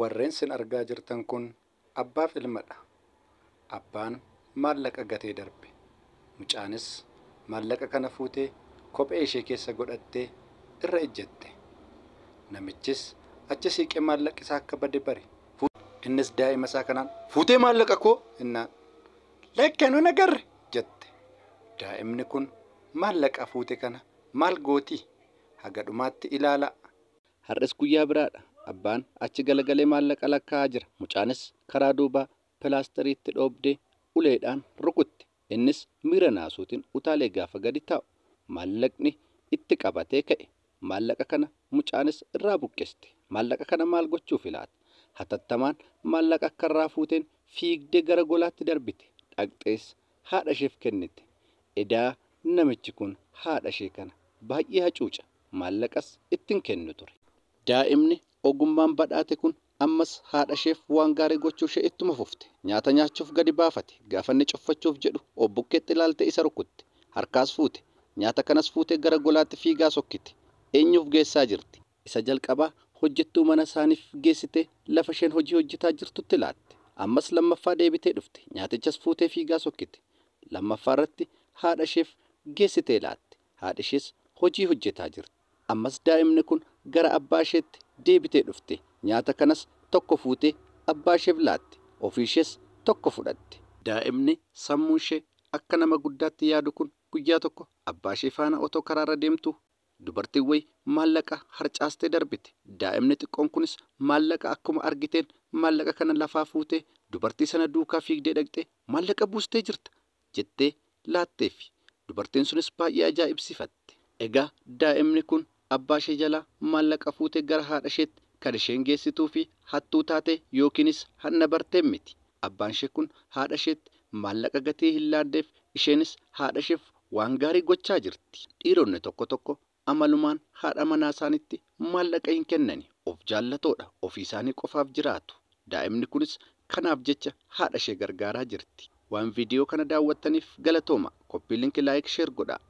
Warreen sin argaa jirtan kun abbaaf ilmadha. Abbaan maallaqa gatee darbe. Mucaanis maallaqa kana fuutee kophee ishee keessa godhattee irra ejjette. Namichis achi siiqee maallaqa isaa akka bade bare. Innis daa'ima isaa kanaan fuutee maallaqa koo innaan lakkanuu nagarre jette. Daa'imni kun maallaqa fuute kana maal gootii? Haga dhumaatti ilaala. Har'as guyyaa biraadha. Abbaan achi galagalee maallaqa lakkaa'aa jira. Mucaanis karaa duubaa pilaastariitti dhoobdee uleedhaan rukutte. Innis miira naasuutiin utaalee gaafa gadi taa'u maallaqni itti qabatee ka'e. Maallaqa kana mucaanis irraa buqqiste. Maallaqa kana maal gochuuf laata? Hatattamaan maallaqa akkarraa fuuteen fiigdee gara golaatti darbite. Dhaqxees haadha isheef kennite. Edaa namichi kun haadha ishee kana baay'ee hacuuca. Maallaqas ittiin kennu ture. Daa'imni ogummaan badhaate kun ammas haadhasheef waan gaarii gochuu ishee ittuma fufte nyaata nyaachuuf gadi baafate gaafanni cuffachuuf jedhu obbukkeetti ilaalte isa rukutte harkaas fuute nyaata kanas fuutee gara golaatti fiigaa sokkite eenyuuf geessaa jirti isa jalqabaa hojjettuu mana isaaniif geessitee lafa isheen hojii hojjetaa jirtutti laatte ammas lammaffaa deebitee dhufte nyaatichas fuutee fiigaa sokkite lammaffaa irratti haadha isheef geessitee laatte haadha hojii hojjetaa jirti ammas daa'imni kun gara abbaa isheetti deebitee dhufte nyaata kanas tokko fuutee abbaa isheef laatte ofii ishees tokko fudhatte daa'imni sammuu ishee akka nama guddaatti yaadu kun guyyaa tokko abbaa ishee faana otoo karaarra deemtu dubartiin wayi maallaqa harcaastee darbite daa'imni xiqqoon kunis maallaqa akkuma argiteen maallaqa kana lafaa fuutee dubartii sana duukaa fiigdee dhaqxee maallaqa buustee jirta jettee laatteefi dubartiin sunis baay'ee ajaa'ibsiifatte egaa daa'imni kun abbaa ishee jalaa maallaqa fuute gara haadha isheetti kan isheen geessituu fi hattuu taate yookiinis hanna bartee miti. Abbaan ishee kun haadha isheetti maallaqa gatii hin laaddeef isheenis haadha isheef waan gaarii gochaa jirti. Dhiironni tokko tokko amalumaan haadha manaa isaaniitti maallaqa hin kennani. Of jaallatoodha. Ofii isaanii qofaaf jiraatu. Daa'imni kunis kanaaf jecha haadha ishee gargaaraa jirti. Waan viidiyoo kana daawwattaniif galatooma. Koppii linkii laayik sheer godhaa.